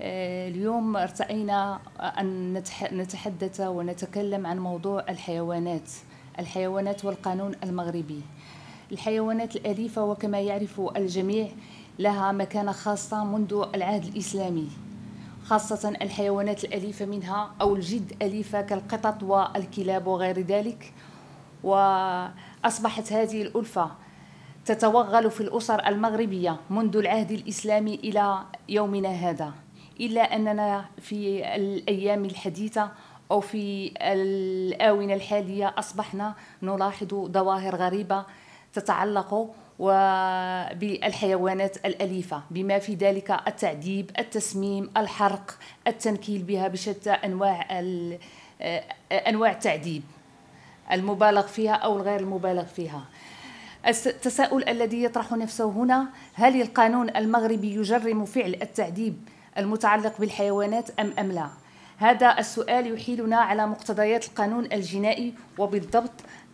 آه، اليوم ارتئينا أن نتحدث ونتكلم عن موضوع الحيوانات الحيوانات والقانون المغربي الحيوانات الأليفة وكما يعرف الجميع لها مكانة خاصة منذ العهد الإسلامي خاصة الحيوانات الأليفة منها أو الجد أليفة كالقطط والكلاب وغير ذلك وأصبحت هذه الألفة تتوغل في الأسر المغربية منذ العهد الإسلامي إلى يومنا هذا إلا أننا في الأيام الحديثة أو في الآونة الحالية أصبحنا نلاحظ ظواهر غريبة تتعلق بالحيوانات الأليفة بما في ذلك التعذيب التسميم الحرق التنكيل بها بشتى أنواع آه، أنواع التعذيب المبالغ فيها أو الغير المبالغ فيها التساؤل الذي يطرح نفسه هنا هل القانون المغربي يجرم فعل التعذيب المتعلق بالحيوانات أم أم لا هذا السؤال يحيلنا على مقتضيات القانون الجنائي وبالضبط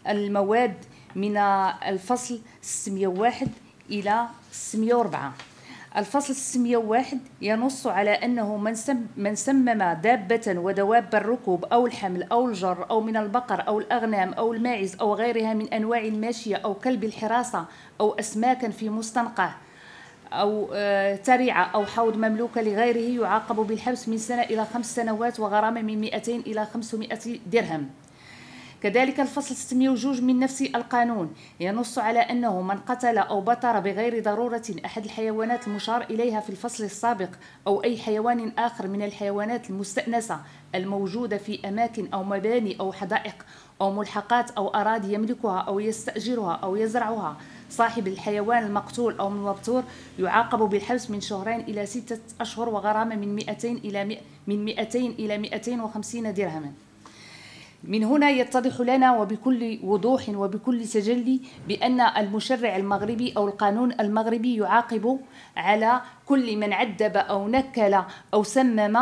المواد من الفصل 601 إلى 604 الفصل 601 ينص على أنه من, سم من سمم دابة ودواب الركوب أو الحمل أو الجر أو من البقر أو الأغنام أو الماعز أو غيرها من أنواع الماشية أو كلب الحراسة أو أسماكا في مستنقع أو آه، ترعة أو حوض مملوكة لغيره يعاقب بالحبس من سنة إلى خمس سنوات وغرامة من 200 إلى 500 درهم كذلك الفصل 602 من نفس القانون ينص على أنه من قتل أو بطر بغير ضرورة أحد الحيوانات المشار إليها في الفصل السابق أو أي حيوان آخر من الحيوانات المستأنسة الموجودة في أماكن أو مباني أو حدائق أو ملحقات أو أراضي يملكها أو يستأجرها أو يزرعها صاحب الحيوان المقتول أو المبتور يعاقب بالحبس من شهرين إلى ستة أشهر وغرامة من 200 إلى من 200 إلى 250 درهما من هنا يتضح لنا وبكل وضوح وبكل تجلي بأن المشرع المغربي أو القانون المغربي يعاقب على كل من عدب أو نكل أو سمم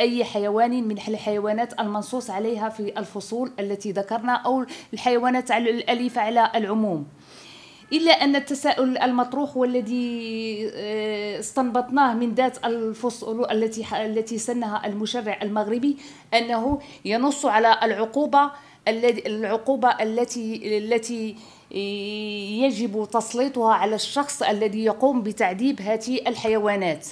أي حيوان من الحيوانات المنصوص عليها في الفصول التي ذكرنا أو الحيوانات الأليفة على العموم إلا أن التساؤل المطروح والذي آه، استنبطناه من ذات الفصول التي التي سنها المشرع المغربي أنه ينص على العقوبة العقوبة التي التي آه، يجب تسليطها على الشخص الذي يقوم بتعذيب هذه الحيوانات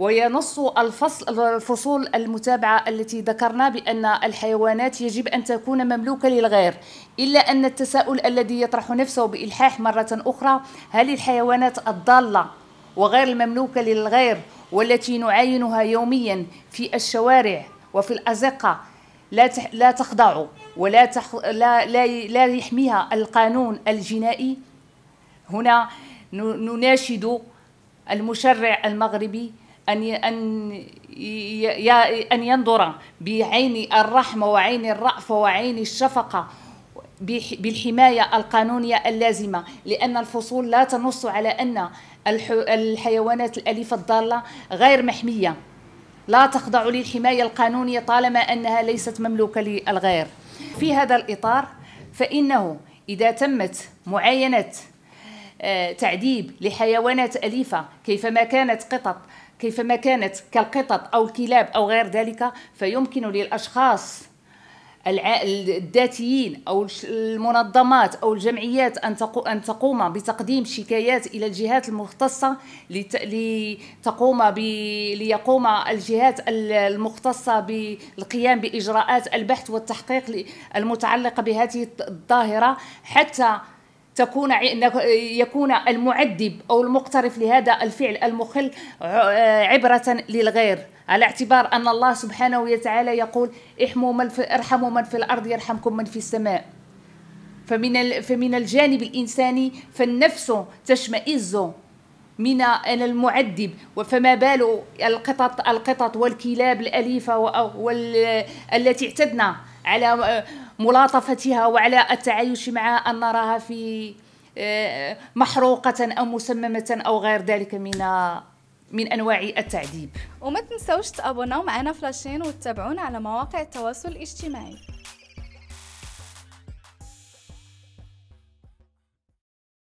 وينص الفصل الفصول المتابعة التي ذكرنا بأن الحيوانات يجب أن تكون مملوكة للغير إلا أن التساؤل الذي يطرح نفسه بإلحاح مرة أخرى هل الحيوانات الضالة وغير المملوكة للغير والتي نعاينها يوميا في الشوارع وفي الأزقة لا لا تخضع ولا تخ لا, لا لا يحميها القانون الجنائي هنا نناشد المشرع المغربي أن أن أن ينظر بعين الرحمة وعين الرأفة وعين الشفقة بالحماية القانونية اللازمة لأن الفصول لا تنص على أن الحيوانات الأليفة الضالة غير محمية لا تخضع للحماية القانونية طالما أنها ليست مملوكة للغير في هذا الإطار فإنه إذا تمت معاينة آه، تعذيب لحيوانات أليفة كيفما كانت قطط كيفما كانت كالقطط أو الكلاب أو غير ذلك فيمكن للأشخاص الذاتيين او المنظمات او الجمعيات ان تقوم بتقديم شكايات الى الجهات المختصه لتقوم ب... ليقوم الجهات المختصه بالقيام باجراءات البحث والتحقيق المتعلقه بهذه الظاهره حتى تكون يكون المعدب أو المقترف لهذا الفعل المخل آه، عبرة للغير على اعتبار أن الله سبحانه وتعالى يقول احموا من في ارحموا من في الأرض يرحمكم من في السماء فمن فمن الجانب الإنساني فالنفس تشمئز من المعذب وفما بال القطط القطط والكلاب الأليفة والتي اعتدنا على ملاطفتها وعلى التعايش معها أن نراها في آه، محروقة أو مسممة أو غير ذلك من من انواع التعذيب وما تنسوش تابوناو معنا فلاشين وتتابعونا على مواقع التواصل الاجتماعي